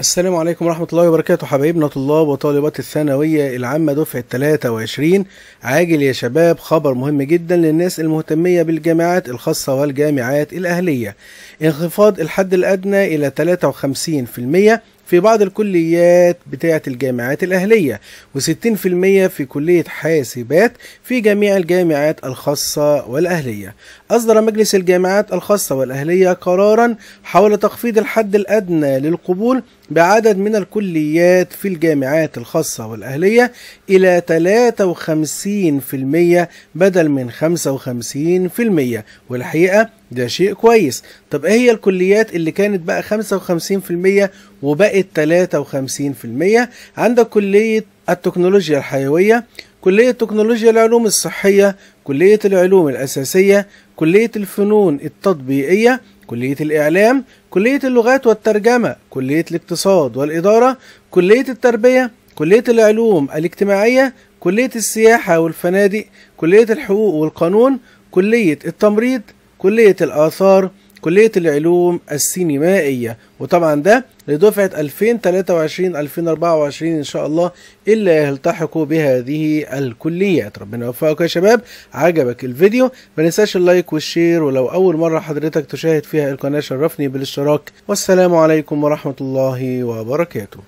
السلام عليكم ورحمة الله وبركاته حبايبنا طلاب وطالبات الثانوية العامة دفعة 23 عاجل يا شباب خبر مهم جدا للناس المهتمية بالجامعات الخاصة والجامعات الأهلية انخفاض الحد الأدنى إلى 53% في بعض الكليات بتاعة الجامعات الأهلية و60% في كلية حاسبات في جميع الجامعات الخاصة والأهلية أصدر مجلس الجامعات الخاصة والأهلية قرارا حول تخفيض الحد الأدنى للقبول بعدد من الكليات في الجامعات الخاصة والأهلية إلى 53% بدل من 55% والحقيقة ده شيء كويس طب ايه هي الكليات اللي كانت بقى 55% وبقت 53% عندك كلية التكنولوجيا الحيوية كلية تكنولوجيا العلوم الصحية كلية العلوم الأساسية كلية الفنون التطبيقية كلية الإعلام كلية اللغات والترجمة كلية الاقتصاد والإدارة كلية التربية كلية العلوم الاجتماعية كلية السياحة والفنادق كلية الحقوق والقانون كلية التمريض كلية الآثار كلية العلوم السينمائية وطبعا ده لدفعة 2023-2024 إن شاء الله إلا يلتحقوا بهذه الكليات ربنا يوفقك يا شباب عجبك الفيديو ما ننساش اللايك والشير ولو أول مرة حضرتك تشاهد فيها القناة شرفني بالاشتراك والسلام عليكم ورحمة الله وبركاته